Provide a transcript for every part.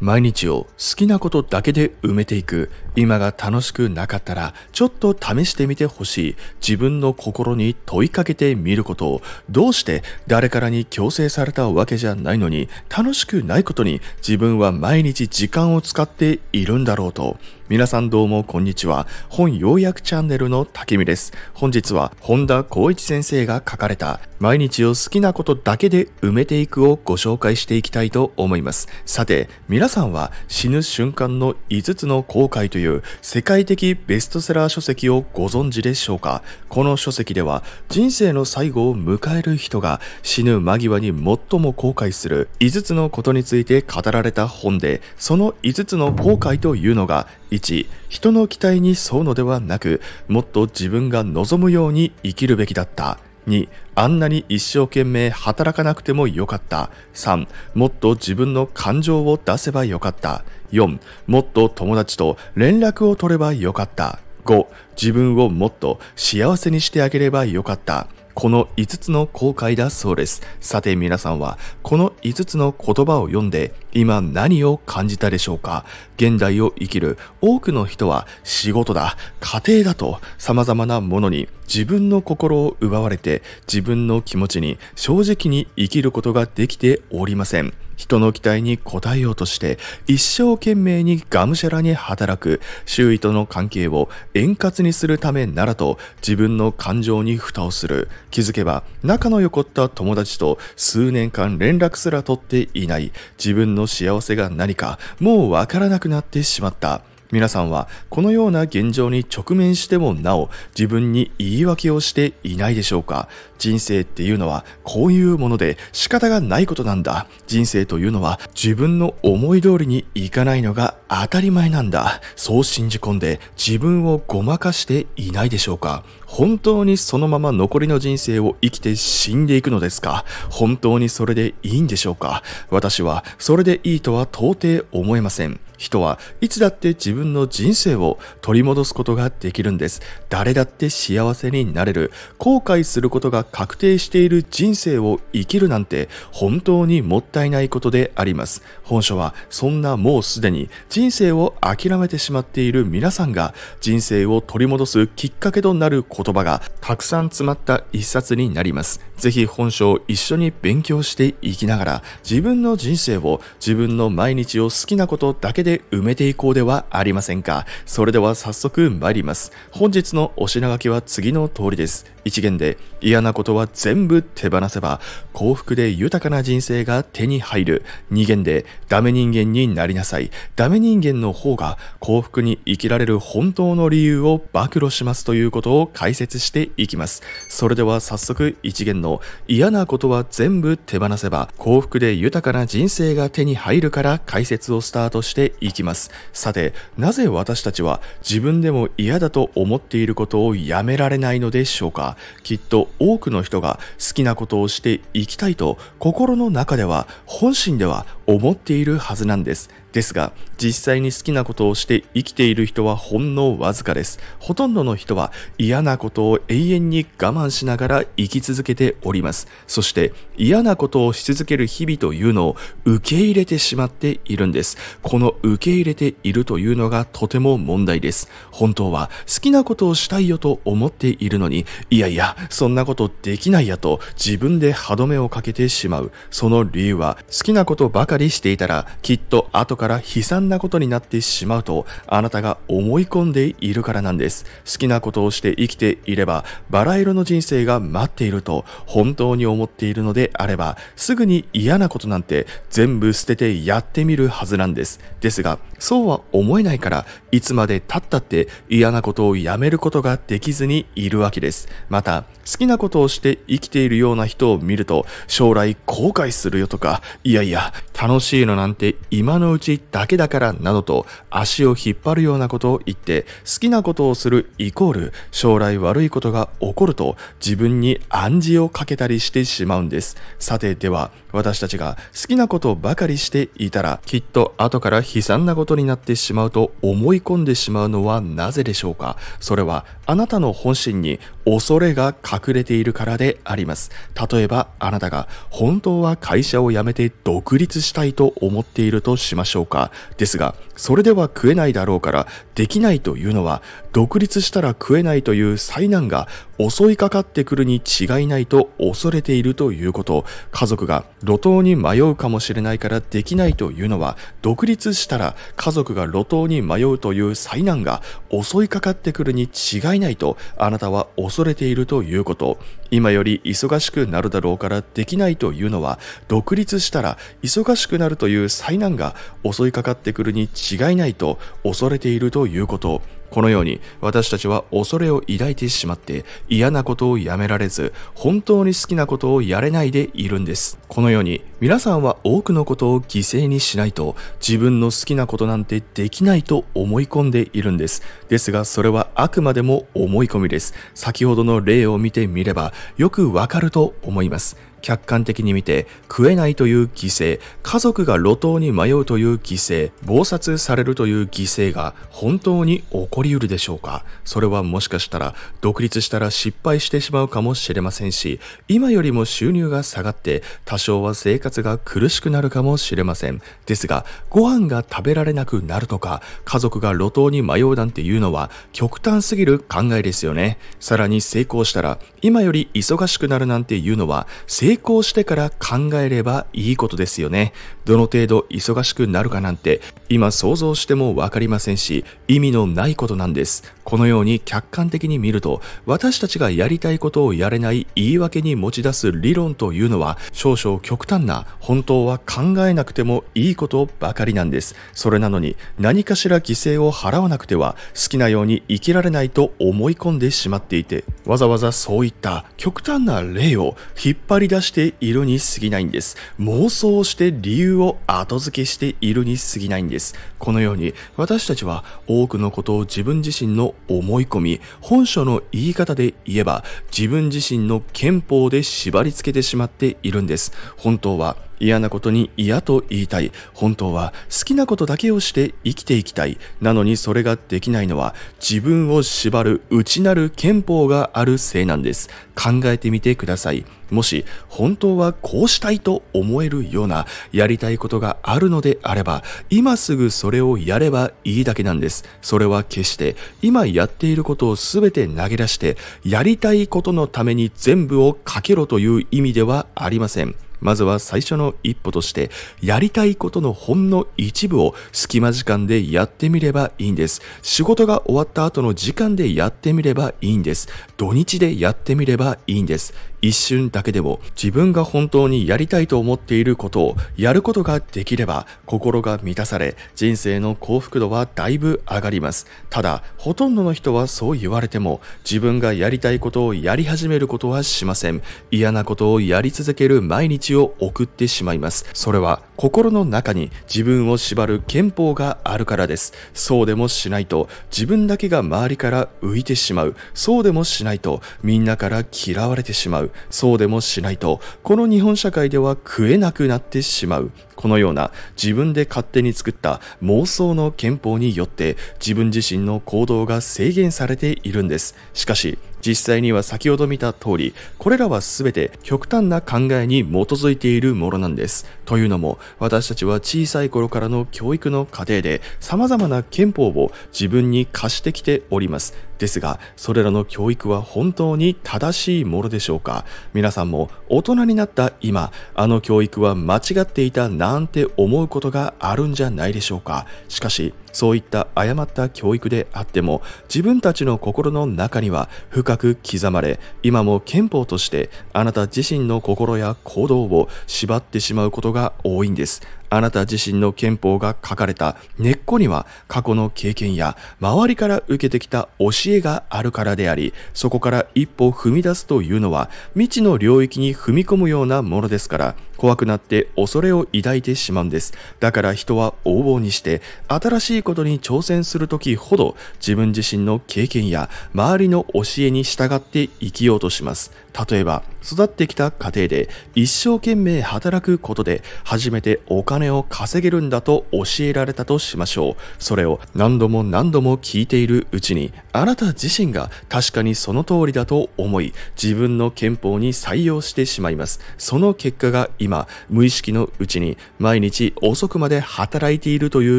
毎日を好きなことだけで埋めていく今が楽しくなかったらちょっと試してみてほしい自分の心に問いかけてみることをどうして誰からに強制されたわけじゃないのに楽しくないことに自分は毎日時間を使っているんだろうと皆さんどうもこんにちは。本要約チャンネルの竹見です。本日は本田光一先生が書かれた毎日を好きなことだけで埋めていくをご紹介していきたいと思います。さて、皆さんは死ぬ瞬間の5つの後悔という世界的ベストセラー書籍をご存知でしょうかこの書籍では人生の最後を迎える人が死ぬ間際に最も後悔する5つのことについて語られた本で、その5つの後悔というのが1人の期待に沿うのではなくもっと自分が望むように生きるべきだった2あんなに一生懸命働かなくてもよかった3もっと自分の感情を出せばよかった4もっと友達と連絡を取ればよかった5自分をもっと幸せにしてあげればよかったこの5つの公開だそうです。さて皆さんは、この5つの言葉を読んで、今何を感じたでしょうか現代を生きる多くの人は仕事だ、家庭だと様々なものに自分の心を奪われて自分の気持ちに正直に生きることができておりません。人の期待に応えようとして一生懸命にがむしゃらに働く周囲との関係を円滑にするためならと自分の感情に蓋をする気づけば仲の良かった友達と数年間連絡すら取っていない自分の幸せが何かもうわからなくなってしまった皆さんはこのような現状に直面してもなお自分に言い訳をしていないでしょうか人生っていうのはこういうもので仕方がないことなんだ人生というのは自分の思い通りにいかないのが当たり前なんだそう信じ込んで自分をごまかしていないでしょうか本当にそのまま残りの人生を生きて死んでいくのですか本当にそれでいいんでしょうか私はそれでいいとは到底思えません人はいつだって自分の人生を取り戻すことができるんです。誰だって幸せになれる。後悔することが確定している人生を生きるなんて本当にもったいないことであります。本書はそんなもうすでに人生を諦めてしまっている皆さんが人生を取り戻すきっかけとなる言葉がたくさん詰まった一冊になります。ぜひ本書を一緒に勉強していきながら自分の人生を自分の毎日を好きなことだけでで埋めていこうではありませんか。それでは早速参ります。本日のお品書きは次の通りです。一元で嫌なことは全部手放せば幸福で豊かな人生が手に入る。二元でダメ人間になりなさい。ダメ人間の方が幸福に生きられる本当の理由を暴露しますということを解説していきます。それでは早速一元の嫌なことは全部手放せば幸福で豊かな人生が手に入るから解説をスタートしていきますさてなぜ私たちは自分でも嫌だと思っていることをやめられないのでしょうかきっと多くの人が好きなことをしていきたいと心の中では本心では思っているはずなんですですが、実際に好きなことをして生きている人はほんのわずかです。ほとんどの人は嫌なことを永遠に我慢しながら生き続けております。そして嫌なことをし続ける日々というのを受け入れてしまっているんです。この受け入れているというのがとても問題です。本当は好きなことをしたいよと思っているのに、いやいや、そんなことできないやと自分で歯止めをかけてしまう。その理由は好きなことばかりしていたらきっと後から悲惨なことになってしまうとあなたが思い込んでいるからなんです。好きなことをして生きていればバラ色の人生が待っていると本当に思っているのであればすぐに嫌なことなんて全部捨ててやってみるはずなんです。ですがそうは思えないからいつまで経ったって嫌なことをやめることができずにいるわけです。また好きなことをして生きているような人を見ると将来後悔するよとかいやいや楽しいのなんて今のうちだけだからなどと足を引っ張るようなことを言って好きなことをするイコール将来悪いことが起こると自分に暗示をかけたりしてしまうんです。さてでは私たちが好きなことばかりしていたらきっと後から悲惨なことになってしまうと思い込んでしまうのはなぜでしょうかそれはあなたの本心に恐れが隠れているからであります。例えば、あなたが本当は会社を辞めて独立したいと思っているとしましょうか。ですが、それでは食えないだろうからできないというのは独立したら食えないという災難が襲いかかってくるに違いないと恐れているということ家族が路頭に迷うかもしれないからできないというのは独立したら家族が路頭に迷うという災難が襲いかかってくるに違いないとあなたは恐れているということ今より忙しくなるだろうからできないというのは独立したら忙しくなるという災難が襲いかかってくるに違いないと恐れているということこのように私たちは恐れを抱いてしまって嫌なことをやめられず本当に好きなことをやれないでいるんです。このように皆さんは多くのことを犠牲にしないと自分の好きなことなんてできないと思い込んでいるんです。ですがそれはあくまでも思い込みです。先ほどの例を見てみればよくわかると思います。客観的に見て食えないという犠牲、家族が路頭に迷うという犠牲、謀殺されるという犠牲が本当に起こりうるでしょうかそれはもしかしたら独立したら失敗してしまうかもしれませんし、今よりも収入が下がって多少は生活が苦しくなるかもしれません。ですが、ご飯が食べられなくなるとか、家族が路頭に迷うなんていうのは極端すぎる考えですよね。さらに成功したら今より忙しくなるなんていうのは成成功してから考えればいいことですよね。どの程度忙しくなるかなんて今想像してもわかりませんし、意味のないことなんです。このように客観的に見ると、私たちがやりたいことをやれない言い訳に持ち出す理論というのは少々極端な、本当は考えなくてもいいことばかりなんです。それなのに何かしら犠牲を払わなくては好きなように生きられないと思い込んでしまっていて、わざわざそういった極端な例を引っ張り出しているに過ぎないんです。妄想して理由を後付けしているに過ぎないんです。このように私たちは多くのことを自分自身の思い込み、本書の言い方で言えば自分自身の憲法で縛り付けてしまっているんです。本当は嫌なことに嫌と言いたい。本当は好きなことだけをして生きていきたい。なのにそれができないのは自分を縛る内なる憲法があるせいなんです。考えてみてください。もし本当はこうしたいと思えるようなやりたいことがあるのであれば、今すぐそれをやればいいだけなんです。それは決して今やっていることをすべて投げ出して、やりたいことのために全部をかけろという意味ではありません。まずは最初の一歩として、やりたいことのほんの一部を隙間時間でやってみればいいんです。仕事が終わった後の時間でやってみればいいんです。土日でやってみればいいんです。一瞬だけでも自分が本当にやりたいと思っていることをやることができれば心が満たされ人生の幸福度はだいぶ上がりますただほとんどの人はそう言われても自分がやりたいことをやり始めることはしません嫌なことをやり続ける毎日を送ってしまいますそれは心の中に自分を縛る憲法があるからですそうでもしないと自分だけが周りから浮いてしまうそうでもしないとみんなから嫌われてしまうそうでもしないとこの日本社会では食えなくなってしまうこのような自分で勝手に作った妄想の憲法によって自分自身の行動が制限されているんですしかし実際には先ほど見た通り、これらは全て極端な考えに基づいているものなんです。というのも、私たちは小さい頃からの教育の過程で、様々な憲法を自分に課してきております。ですが、それらの教育は本当に正しいものでしょうか皆さんも大人になった今、あの教育は間違っていたなんて思うことがあるんじゃないでしょうかしかし、そういった誤った教育であっても自分たちの心の中には深く刻まれ今も憲法としてあなた自身の心や行動を縛ってしまうことが多いんですあなた自身の憲法が書かれた根っこには過去の経験や周りから受けてきた教えがあるからであり、そこから一歩踏み出すというのは未知の領域に踏み込むようなものですから、怖くなって恐れを抱いてしまうんです。だから人は横暴にして、新しいことに挑戦するときほど自分自身の経験や周りの教えに従って生きようとします。例えば、育ってきた家庭で一生懸命働くことで初めてお金を稼げるんだと教えられたとしましょう。それを何度も何度も聞いているうちに、あなた自身が確かにその通りだと思い、自分の憲法に採用してしまいます。その結果が今、無意識のうちに毎日遅くまで働いているという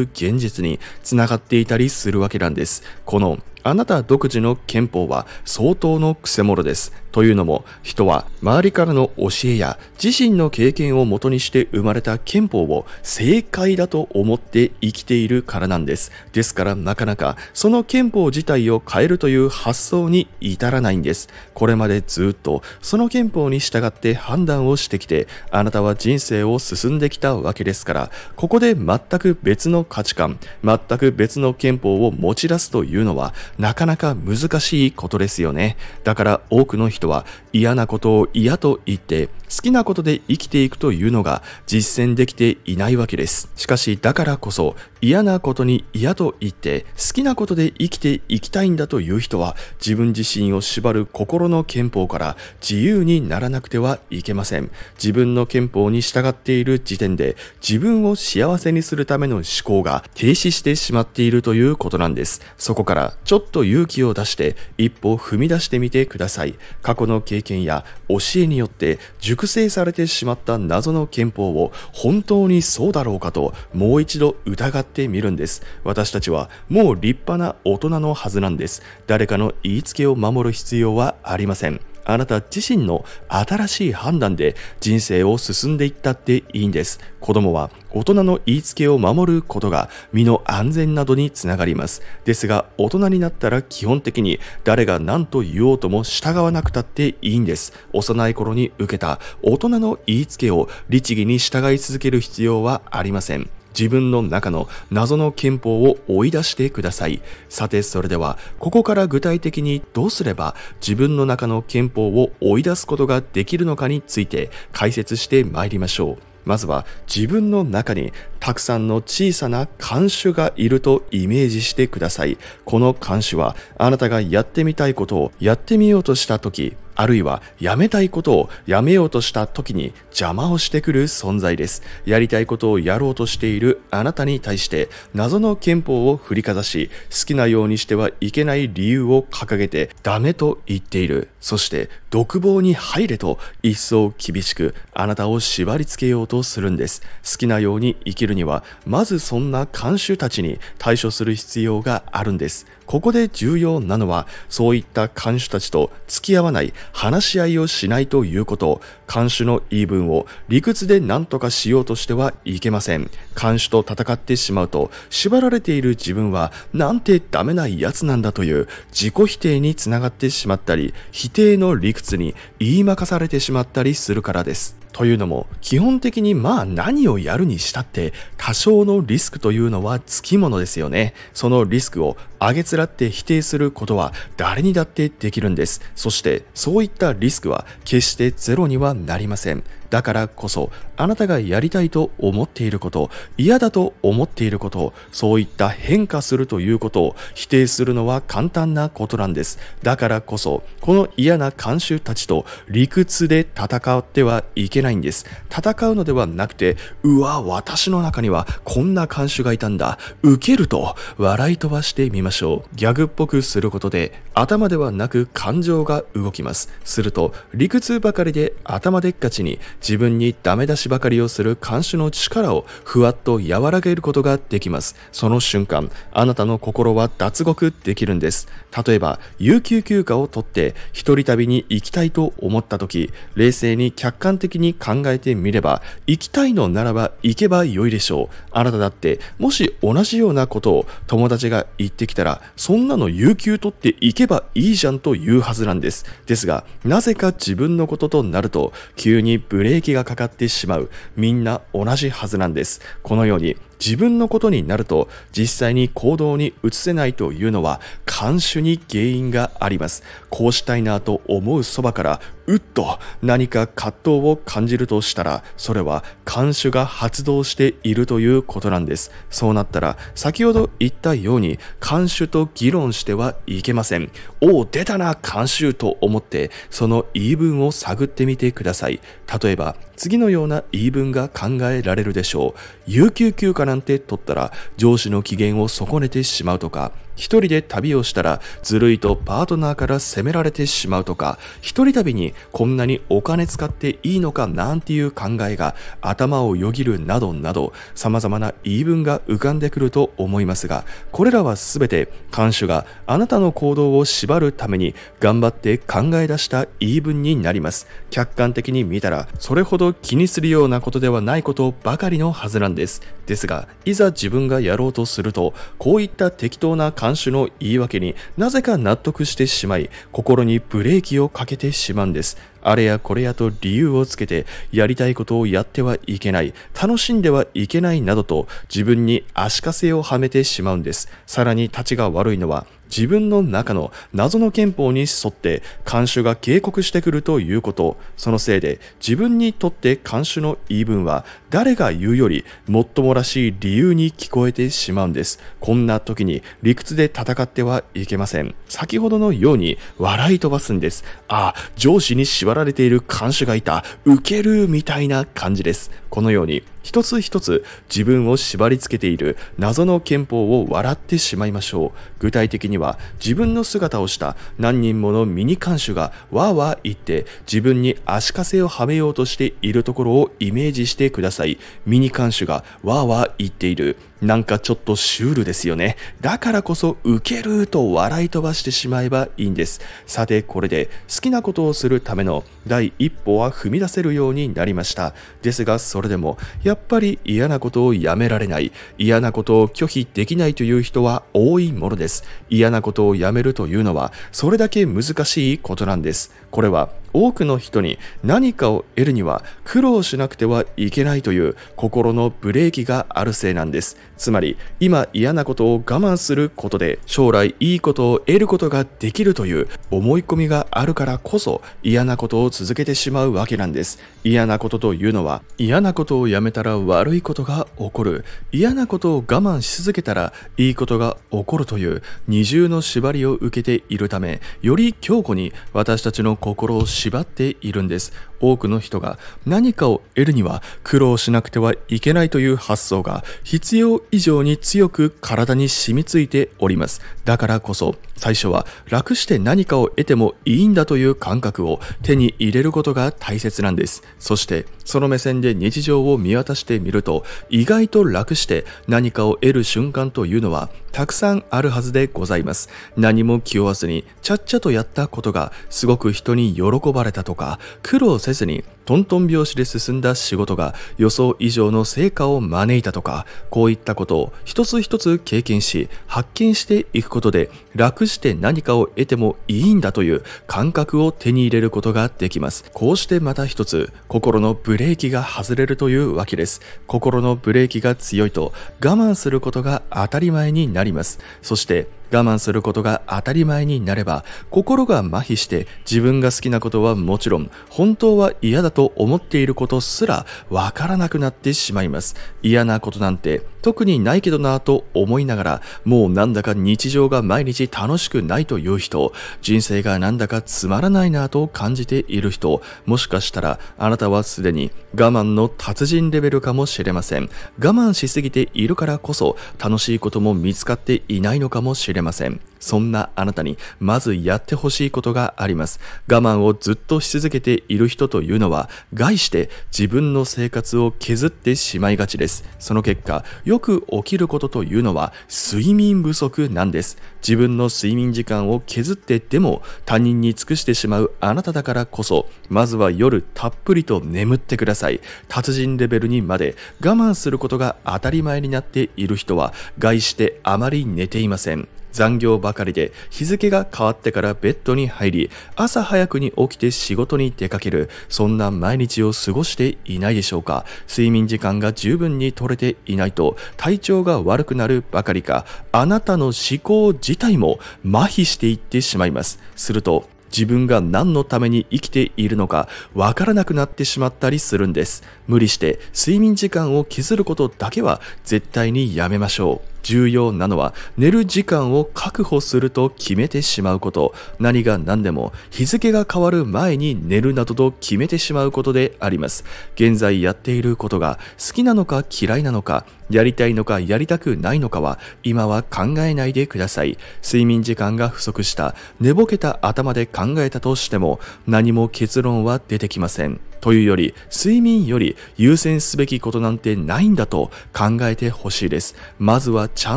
現実につながっていたりするわけなんです。このあなた独自の憲法は相当のくせ者です。というのも、人は周りからの教えや自身の経験をもとにして生まれた憲法を正解だと思って生きているからなんです。ですからなかなかその憲法自体を変えるという発想に至らないんです。これまでずっとその憲法に従って判断をしてきて、あなたは人生を進んできたわけですから、ここで全く別の価値観、全く別の憲法を持ち出すというのは、なかなか難しいことですよね。だから多くの人は嫌なことを嫌と言って好きなことで生きていくというのが実践できていないわけです。しかし、だからこそ嫌なことに嫌と言って好きなことで生きていきたいんだという人は自分自身を縛る心の憲法から自由にならなくてはいけません。自分の憲法に従っている時点で自分を幸せにするための思考が停止してしまっているということなんです。そこからちょっと勇気を出して一歩踏み出してみてください。過去の経験や教えによって複製されてしまった謎の憲法を本当にそうだろうかともう一度疑ってみるんです。私たちはもう立派な大人のはずなんです。誰かの言いつけを守る必要はありません。あなた自身の新しい判断で人生を進んでいったっていいんです。子供は大人の言いつけを守ることが身の安全などにつながります。ですが、大人になったら基本的に誰が何と言おうとも従わなくたっていいんです。幼い頃に受けた大人の言いつけを律儀に従い続ける必要はありません。自分の中の謎の憲法を追い出してください。さて、それでは、ここから具体的にどうすれば自分の中の憲法を追い出すことができるのかについて解説してまいりましょう。まずは自分の中にたくさんの小さな看守がいるとイメージしてください。この看守はあなたがやってみたいことをやってみようとした時、あるいは辞めたいことをやめようとした時に邪魔をしてくる存在です。やりたいことをやろうとしているあなたに対して謎の憲法を振りかざし、好きなようにしてはいけない理由を掲げてダメと言っている。そして独房に入れと一層厳しくあなたを縛り付けようとするんです。好きなように生きるにはまずそんな看守たちに対処する必要があるんです。ここで重要なのは、そういった看守たちと付き合わない、話し合いをしないということ、看守の言い分を理屈で何とかしようとしてはいけません。看守と戦ってしまうと、縛られている自分は、なんてダメな奴なんだという自己否定につながってしまったり、否定の理屈に言いまかされてしまったりするからです。というのも基本的にまあ何をやるにしたって多少のリスクというのはつきものですよね。そのリスクをあげつらって否定することは誰にだってできるんです。そしてそういったリスクは決してゼロにはなりません。だからこそあなたがやりたいと思っていること嫌だと思っていることそういった変化するということを否定するのは簡単なことなんですだからこそこの嫌な慣習たちと理屈で戦ってはいけないんです戦うのではなくてうわ私の中にはこんな慣習がいたんだ受けると笑い飛ばしてみまギャグっぽくすることで頭ではなく感情が動きますすると理屈ばかりで頭でっかちに自分にダメ出しばかりをする監視の力をふわっと和らげることができますその瞬間あなたの心は脱獄できるんです例えば有給休暇を取って一人旅に行きたいと思った時冷静に客観的に考えてみれば行きたいのならば行けばよいでしょうあなただってもし同じようなことを友達が言ってきたたら、そんなの有給取っていけばいいじゃんと言うはずなんです。ですが、なぜか自分のこととなると、急にブレーキがかかってしまう。みんな同じはずなんです。このように、自分のことになると実際に行動に移せないというのは看守に原因がありますこうしたいなと思うそばからうっと何か葛藤を感じるとしたらそれは看守が発動しているということなんですそうなったら先ほど言ったように看守と議論してはいけませんおお出たな監守と思ってその言い分を探ってみてください例えば、次のような言い分が考えられるでしょう。有給休暇なんて取ったら上司の機嫌を損ねてしまうとか、一人で旅をしたらずるいとパートナーから責められてしまうとか、一人旅にこんなにお金使っていいのかなんていう考えが頭をよぎるなどなど、様々な言い分が浮かんでくると思いますが、これらは全て看守があなたの行動を縛るために頑張って考え出した言い分になります。客観的に見たら、それほど気にするようなことではないことばかりのはずなんです。ですが、いざ自分がやろうとすると、こういった適当な看守の言い訳になぜか納得してしまい心にブレーキをかけてしまうんですあれやこれやと理由をつけてやりたいことをやってはいけない楽しんではいけないなどと自分に足かせをはめてしまうんですさらに立ちが悪いのは自分の中の謎の憲法に沿って監守が警告してくるということそのせいで自分にとって監守の言い分は誰が言うよりもっともらしい理由に聞こえてしまうんですこんな時に理屈で戦ってはいけません先ほどのように笑い飛ばすんですああ上司に縛られている監守がいたウケるみたいな感じですこのように一つ一つ自分を縛り付けている謎の憲法を笑ってしまいましょう。具体的には自分の姿をした何人ものミニ監守がわーわー言って自分に足かせをはめようとしているところをイメージしてください。ミニ監守がわーわー言っている。なんかちょっとシュールですよね。だからこそウケると笑い飛ばしてしまえばいいんです。さて、これで好きなことをするための第一歩は踏み出せるようになりました。ですが、それでもやっぱり嫌なことをやめられない、嫌なことを拒否できないという人は多いものです。嫌なことをやめるというのはそれだけ難しいことなんです。これは多くの人に何かを得るには苦労しなくてはいけないという心のブレーキがあるせいなんです。つまり今嫌なことを我慢することで将来いいことを得ることができるという思い込みがあるからこそ嫌なことを続けてしまうわけなんです。嫌なことというのは嫌なことをやめたら悪いことが起こる。嫌なことを我慢し続けたらいいことが起こるという二重の縛りを受けているためより強固に私たちの心を縛っているんです多くの人が何かを得るには苦労しなくてはいけないという発想が必要以上に強く体に染みついておりますだからこそ最初は楽して何かを得てもいいんだという感覚を手に入れることが大切なんです。そしてその目線で日常を見渡してみると意外と楽して何かを得る瞬間というのはたくさんあるはずでございます。何も気負わずにちゃっちゃとやったことがすごく人に喜ばれたとか苦労せずにトントン拍子で進んだ仕事が予想以上の成果を招いたとか、こういったことを一つ一つ経験し、発見していくことで、楽して何かを得てもいいんだという感覚を手に入れることができます。こうしてまた一つ、心のブレーキが外れるというわけです。心のブレーキが強いと、我慢することが当たり前になります。そして、我慢することが当たり前になれば心が麻痺して自分が好きなことはもちろん本当は嫌だと思っていることすらわからなくなってしまいます嫌なことなんて特にないけどなぁと思いながら、もうなんだか日常が毎日楽しくないという人、人生がなんだかつまらないなぁと感じている人、もしかしたらあなたはすでに我慢の達人レベルかもしれません。我慢しすぎているからこそ楽しいことも見つかっていないのかもしれません。そんなあなたにまずやってほしいことがあります。我慢をずっとし続けている人というのは、概して自分の生活を削ってしまいがちです。その結果、よく起きることというのは睡眠不足なんです。自分の睡眠時間を削ってでも他人に尽くしてしまうあなただからこそ、まずは夜たっぷりと眠ってください。達人レベルにまで我慢することが当たり前になっている人は、外してあまり寝ていません。残業ばかりで日付が変わってからベッドに入り朝早くに起きて仕事に出かけるそんな毎日を過ごしていないでしょうか睡眠時間が十分に取れていないと体調が悪くなるばかりかあなたの思考自体も麻痺していってしまいますすると自分が何のために生きているのかわからなくなってしまったりするんです。無理して睡眠時間を削ることだけは絶対にやめましょう。重要なのは寝る時間を確保すると決めてしまうこと何が何でも日付が変わる前に寝るなどと決めてしまうことであります現在やっていることが好きなのか嫌いなのかやりたいのかやりたくないのかは今は考えないでください睡眠時間が不足した寝ぼけた頭で考えたとしても何も結論は出てきませんというより、睡眠より優先すべきことなんてないんだと考えてほしいです。まずはちゃ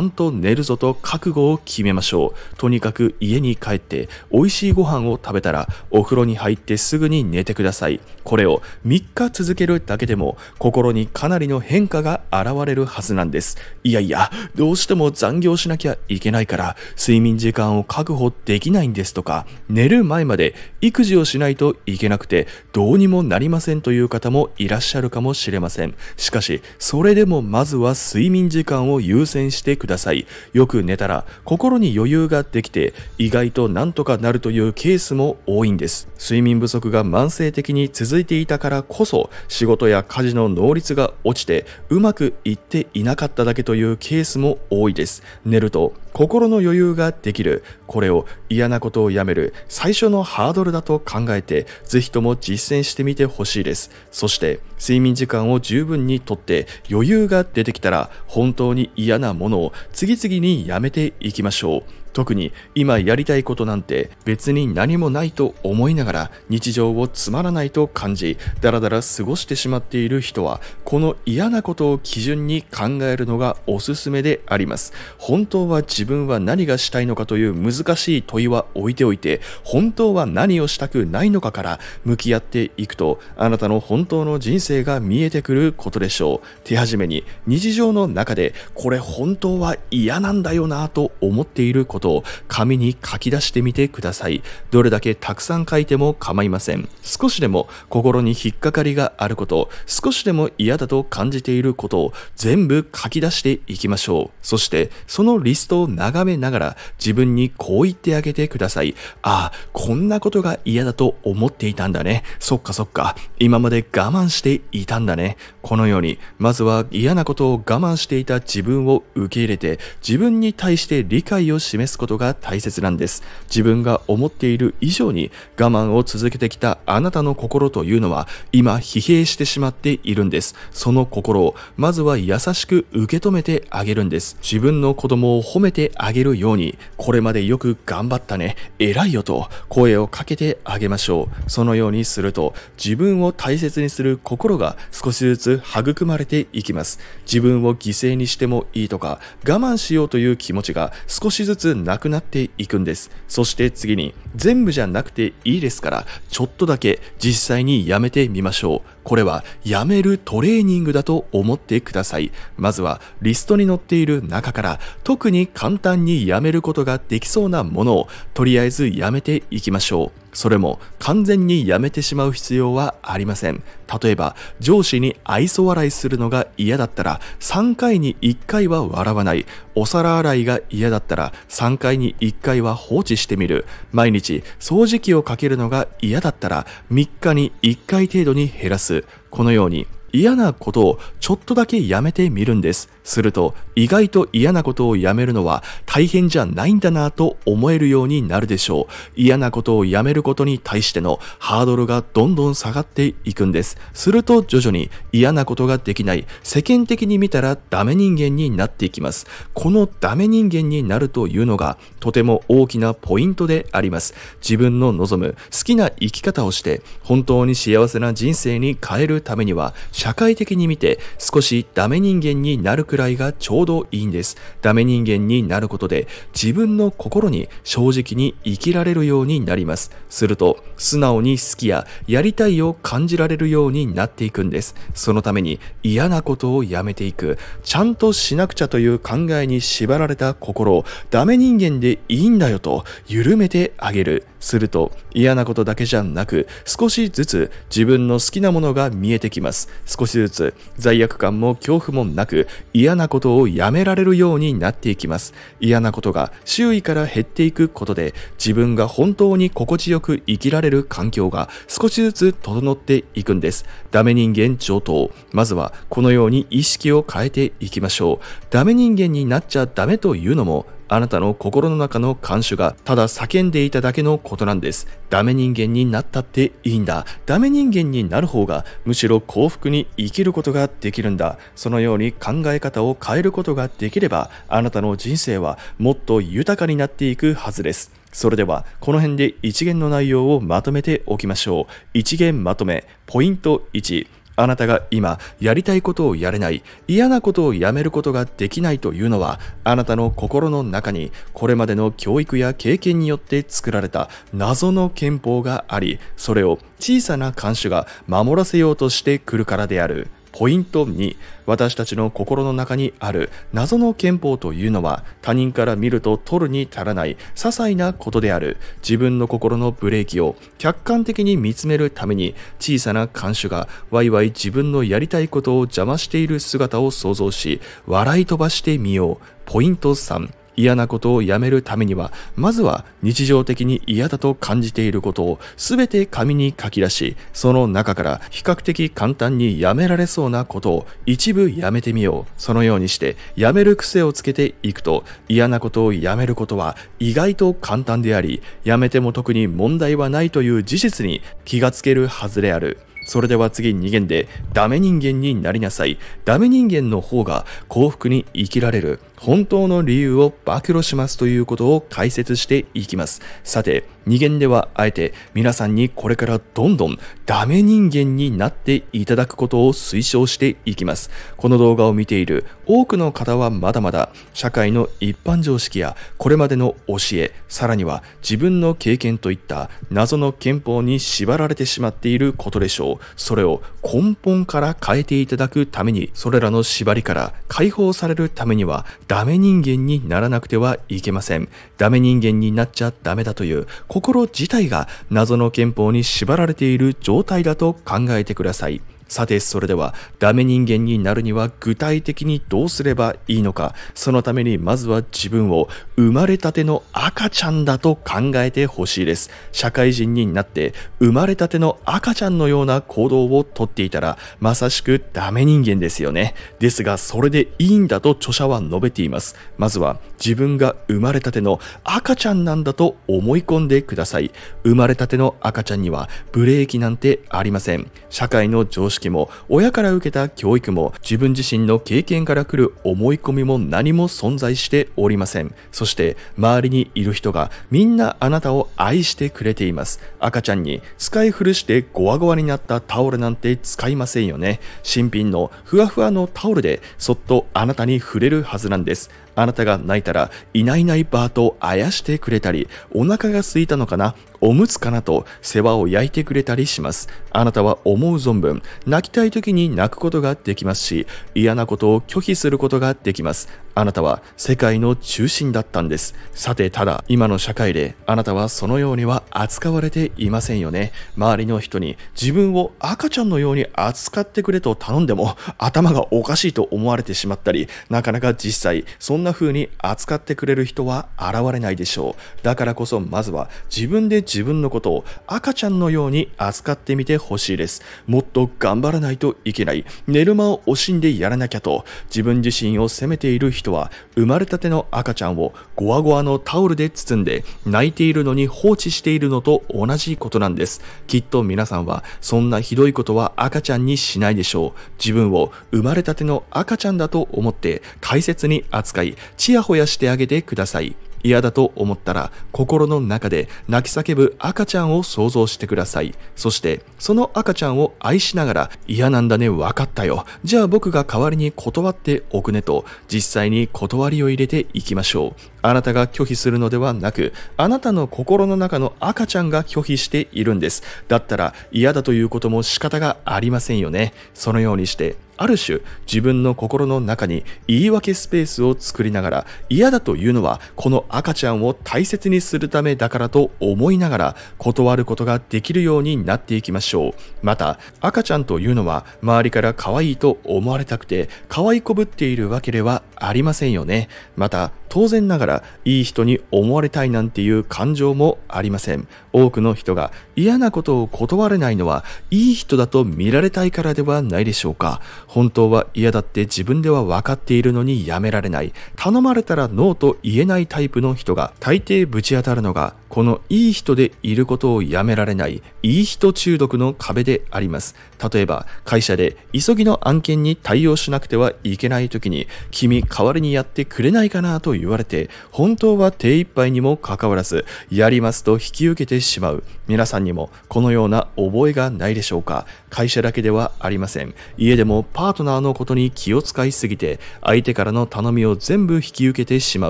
んと寝るぞと覚悟を決めましょう。とにかく家に帰って美味しいご飯を食べたらお風呂に入ってすぐに寝てください。これを3日続けるだけでも心にかなりの変化が現れるはずなんです。いやいや、どうしても残業しなきゃいけないから睡眠時間を確保できないんですとか、寝る前まで育児をしないといけなくてどうにもなりまませんという方もいらっしゃるかもしれません。しかし、それでもまずは睡眠時間を優先してください。よく寝たら心に余裕ができて、意外となんとかなるというケースも多いんです。睡眠不足が慢性的に続いていたからこそ、仕事や家事の能率が落ちて、うまくいっていなかっただけというケースも多いです。寝ると心の余裕ができる。これを嫌なことをやめる最初のハードルだと考えて、ぜひとも実践してみてほしいです。そして、睡眠時間を十分にとって余裕が出てきたら、本当に嫌なものを次々にやめていきましょう。特に今やりたいことなんて別に何もないと思いながら日常をつまらないと感じ、だらだら過ごしてしまっている人は、この嫌なことを基準に考えるのがおすすめであります。本当は自分は何がしたいのかという難しい問いは置いておいて、本当は何をしたくないのかから向き合っていくと、あなたの本当の人生が見えてくることでしょう。手始めに日常の中で、これ本当は嫌なんだよなと思っていることことを紙に書き出してみてください。どれだけたくさん書いても構いません。少しでも心に引っかかりがあること、少しでも嫌だと感じていることを全部書き出していきましょう。そして、そのリストを眺めながら自分にこう言ってあげてください。ああ、こんなことが嫌だと思っていたんだね。そっかそっか。今まで我慢していたんだね。このように、まずは嫌なことを我慢していた自分を受け入れて、自分に対して理解を示すすことが大切なんです。自分が思っている以上に我慢を続けてきたあなたの心というのは今疲弊してしまっているんです。その心をまずは優しく受け止めてあげるんです。自分の子供を褒めてあげるように、これまでよく頑張ったね、偉いよと声をかけてあげましょう。そのようにすると自分を大切にする心が少しずつ育まれていきます。自分を犠牲にしてもいいとか我慢しようという気持ちが少しずつなくなっていくんです。そして次に、全部じゃなくていいですから、ちょっとだけ実際にやめてみましょう。これはやめるトレーニングだと思ってください。まずはリストに載っている中から特に簡単にやめることができそうなものをとりあえずやめていきましょう。それも完全にやめてしまう必要はありません。例えば、上司に愛想笑いするのが嫌だったら、3回に1回は笑わない。お皿洗いが嫌だったら、3回に1回は放置してみる。毎日、掃除機をかけるのが嫌だったら、3日に1回程度に減らす。このように、嫌なことをちょっとだけやめてみるんです。すると意外と嫌なことをやめるのは大変じゃないんだなと思えるようになるでしょう。嫌なことをやめることに対してのハードルがどんどん下がっていくんです。すると徐々に嫌なことができない世間的に見たらダメ人間になっていきます。このダメ人間になるというのがとても大きなポイントであります。自分の望む好きな生き方をして本当に幸せな人生に変えるためには社会的に見て少しダメ人間になるくらいがちょうどいいんです。ダメ人間になることで自分の心に正直に生きられるようになります。すると素直に好きややりたいを感じられるようになっていくんです。そのために嫌なことをやめていく。ちゃんとしなくちゃという考えに縛られた心をダメ人間でいいんだよと緩めてあげる。すると嫌なことだけじゃなく少しずつ自分の好きなものが見えてきます少しずつ罪悪感も恐怖もなく嫌なことをやめられるようになっていきます嫌なことが周囲から減っていくことで自分が本当に心地よく生きられる環境が少しずつ整っていくんですダメ人間上等まずはこのように意識を変えていきましょうダメ人間になっちゃダメというのもあなたの心の中の看守がただ叫んでいただけのことなんです。ダメ人間になったっていいんだ。ダメ人間になる方がむしろ幸福に生きることができるんだ。そのように考え方を変えることができればあなたの人生はもっと豊かになっていくはずです。それではこの辺で一元の内容をまとめておきましょう。一元まとめ、ポイント1。あなたが今やりたいことをやれない、嫌なことをやめることができないというのは、あなたの心の中にこれまでの教育や経験によって作られた謎の憲法があり、それを小さな看守が守らせようとしてくるからである。ポイント2私たちの心の中にある謎の憲法というのは他人から見ると取るに足らない些細なことである自分の心のブレーキを客観的に見つめるために小さな看守がワイワイ自分のやりたいことを邪魔している姿を想像し笑い飛ばしてみようポイント3嫌なことをやめるためには、まずは日常的に嫌だと感じていることを全て紙に書き出し、その中から比較的簡単にやめられそうなことを一部やめてみよう。そのようにして、やめる癖をつけていくと、嫌なことをやめることは意外と簡単であり、やめても特に問題はないという事実に気がつけるはずである。それでは次2限でダメ人間になりなさい。ダメ人間の方が幸福に生きられる。本当の理由を暴露しますということを解説していきます。さて、2限ではあえて皆さんにこれからどんどんダメ人間になっていただくことを推奨していきます。この動画を見ている多くの方はまだまだ社会の一般常識やこれまでの教え、さらには自分の経験といった謎の憲法に縛られてしまっていることでしょう。それを根本から変えていただくために、それらの縛りから解放されるためにはダメ人間にならなくてはいけません。ダメ人間になっちゃダメだという心自体が謎の憲法に縛られている状態だと考えてください。さてそれではダメ人間になるには具体的にどうすればいいのかそのためにまずは自分を生まれたての赤ちゃんだと考えてほしいです社会人になって生まれたての赤ちゃんのような行動をとっていたらまさしくダメ人間ですよねですがそれでいいんだと著者は述べていますまずは自分が生まれたての赤ちゃんなんだと思い込んでください生まれたての赤ちゃんにはブレーキなんてありません社会の常識識も、親から受けた教育も、自分自身の経験から来る思い込みも何も存在しておりません。そして、周りにいる人がみんなあなたを愛してくれています。赤ちゃんに使い古してゴワゴワになったタオルなんて使いませんよね。新品のふわふわのタオルで、そっとあなたに触れるはずなんです。あなたが泣いたら、いないいないばーとあやしてくれたり、お腹が空いたのかなおむつかなと世話を焼いてくれたりします。あなたは思う存分、泣きたい時に泣くことができますし、嫌なことを拒否することができます。あなたは世界の中心だったんです。さて、ただ、今の社会であなたはそのようには扱われていませんよね。周りの人に自分を赤ちゃんのように扱ってくれと頼んでも頭がおかしいと思われてしまったり、なかなか実際そんな風に扱ってくれる人は現れないでしょう。だからこそまずは自分で自分のことを赤ちゃんのように扱ってみてほしいです。もっと頑張らないといけない。寝る間を惜しんでやらなきゃと自分自身を責めている人人は生まれたての赤ちゃんをゴワゴワのタオルで包んで泣いているのに放置しているのと同じことなんです。きっと皆さんはそんなひどいことは赤ちゃんにしないでしょう。自分を生まれたての赤ちゃんだと思って大切に扱い、ちやほやしてあげてください。嫌だと思ったら心の中で泣き叫ぶ赤ちゃんを想像してください。そしてその赤ちゃんを愛しながら嫌なんだね分かったよ。じゃあ僕が代わりに断っておくねと実際に断りを入れていきましょう。あなたが拒否するのではなく、あなたの心の中の赤ちゃんが拒否しているんです。だったら嫌だということも仕方がありませんよね。そのようにして、ある種自分の心の中に言い訳スペースを作りながら嫌だというのはこの赤ちゃんを大切にするためだからと思いながら断ることができるようになっていきましょうまた赤ちゃんというのは周りから可愛いと思われたくて可愛いこぶっているわけではありませんよねまた当然ながらからいい人に思われたいなんていう感情もありません多くの人が嫌なことを断れないのはいい人だと見られたいからではないでしょうか。本当は嫌だって自分では分かっているのにやめられない。頼まれたらノーと言えないタイプの人が大抵ぶち当たるのがこのいい人でいることをやめられない、いい人中毒の壁であります。例えば、会社で急ぎの案件に対応しなくてはいけない時に、君代わりにやってくれないかなと言われて、本当は手一杯にもかかわらず、やりますと引き受けてしまう。皆さんにもこのような覚えがないでしょうか会社だけではありません。家でもパートナーのことに気を使いすぎて、相手からの頼みを全部引き受けてしま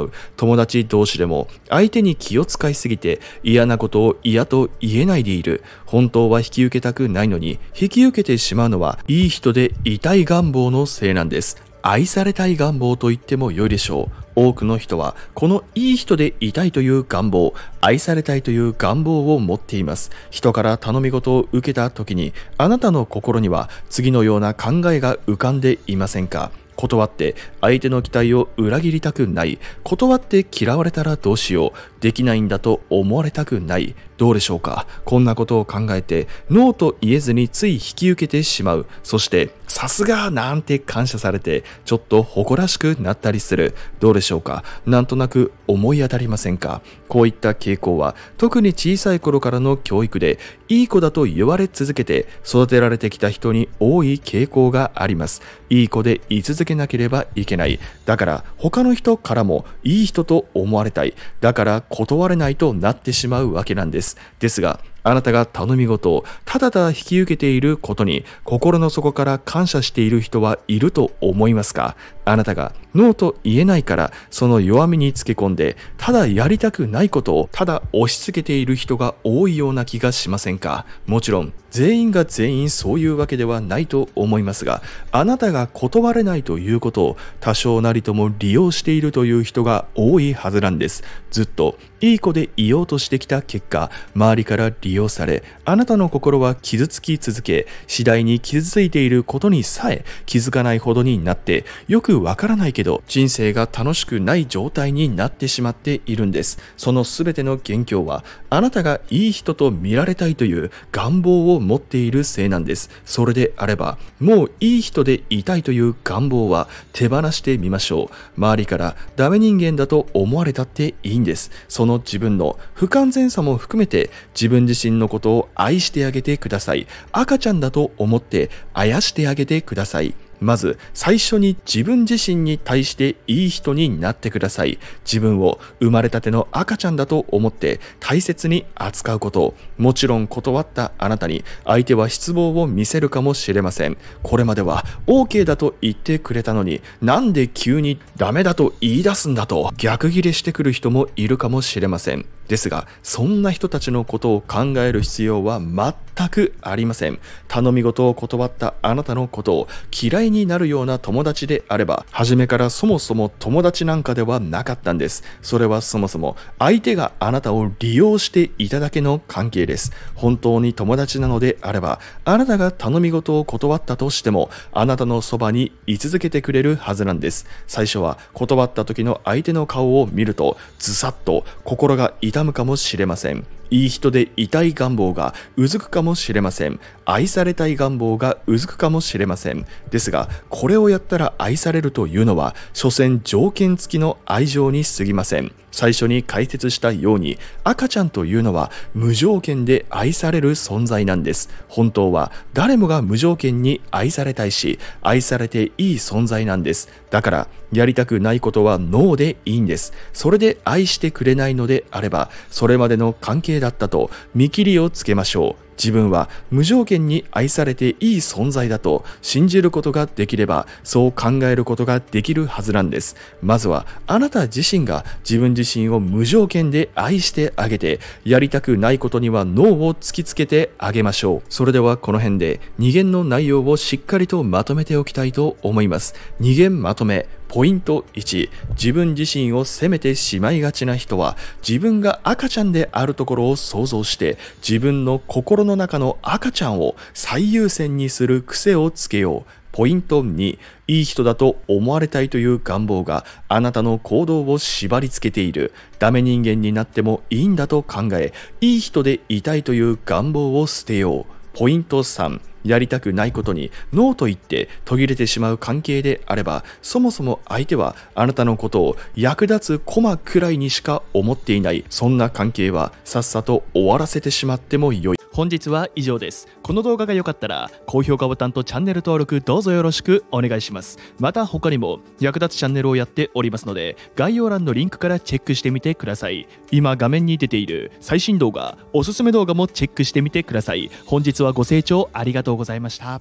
う。友達同士でも相手に気を使いすぎて、嫌なことを嫌と言えないでいる。本当は引き受けたくないのに、引き受けてしまうのは、いい人で痛い願望のせいなんです。愛されたい願望と言っても良いでしょう。多くの人は、このいい人でいたいという願望、愛されたいという願望を持っています。人から頼み事を受けた時に、あなたの心には次のような考えが浮かんでいませんか断って相手の期待を裏切りたくない。断って嫌われたらどうしよう。できないんだと思われたくない。どうでしょうかこんなことを考えて、ノーと言えずについ引き受けてしまう。そして、さすがなんて感謝されて、ちょっと誇らしくなったりする。どうでしょうかなんとなく思い当たりませんかこういった傾向は、特に小さい頃からの教育で、いい子だと言われ続けて、育てられてきた人に多い傾向があります。いい子で居続けなければいけない。だから、他の人からもいい人と思われたい。だから、断れないとなってしまうわけなんです。ですですがあなたが頼み事をただただ引き受けていることに心の底から感謝している人はいると思いますかあなたがノーと言えないからその弱みにつけ込んでただやりたくないことをただ押し付けている人が多いような気がしませんかもちろん全員が全員そういうわけではないと思いますがあなたが断れないということを多少なりとも利用しているという人が多いはずなんですずっといい子でいようとしてきた結果周りから利用されあなたの心は傷つき続け次第に傷ついていることにさえ気づかないほどになってよくくわからないけど、人生が楽しくない状態になってしまっているんです。その全ての元凶は、あなたがいい人と見られたいという願望を持っているせいなんです。それであれば、もういい人でいたいという願望は手放してみましょう。周りからダメ人間だと思われたっていいんです。その自分の不完全さも含めて、自分自身のことを愛してあげてください。赤ちゃんだと思って、あやしてあげてください。まず最初に自分自身に対していい人になってください自分を生まれたての赤ちゃんだと思って大切に扱うこともちろん断ったあなたに相手は失望を見せるかもしれませんこれまでは OK だと言ってくれたのになんで急にダメだと言い出すんだと逆ギレしてくる人もいるかもしれませんですが、そんな人たちのことを考える必要は全くありません。頼み事を断ったあなたのことを嫌いになるような友達であれば、初めからそもそも友達なんかではなかったんです。それはそもそも相手があなたを利用していただけの関係です。本当に友達なのであれば、あなたが頼み事を断ったとしても、あなたのそばに居続けてくれるはずなんです。最初は断った時の相手の顔を見ると、ずさっと心が痛痛むかもしれません。いい人で痛い願望がうずくかもしれません。愛されたい願望がうずくかもしれません。ですが、これをやったら愛されるというのは、所詮条件付きの愛情に過ぎません。最初に解説したように赤ちゃんというのは無条件で愛される存在なんです本当は誰もが無条件に愛されたいし愛されていい存在なんですだからやりたくないことはノーでいいんですそれで愛してくれないのであればそれまでの関係だったと見切りをつけましょう自分は無条件に愛されていい存在だと信じることができれば、そう考えることができるはずなんです。まずは、あなた自身が自分自身を無条件で愛してあげて、やりたくないことには脳を突きつけてあげましょう。それではこの辺で、2元の内容をしっかりとまとめておきたいと思います。2限まとめ。ポイント1、自分自身を責めてしまいがちな人は、自分が赤ちゃんであるところを想像して、自分の心の中の赤ちゃんを最優先にする癖をつけよう。ポイント2、いい人だと思われたいという願望があなたの行動を縛り付けている。ダメ人間になってもいいんだと考え、いい人でいたいという願望を捨てよう。ポイント3、やりたくないことにノーと言って途切れてしまう関係であればそもそも相手はあなたのことを役立つ駒くらいにしか思っていないそんな関係はさっさと終わらせてしまってもよい本日は以上ですこの動画が良かったら高評価ボタンとチャンネル登録どうぞよろしくお願いしますまた他にも役立つチャンネルをやっておりますので概要欄のリンクからチェックしてみてください今画面に出ている最新動画おすすめ動画もチェックしてみてください本日はご清聴ありがとううございました。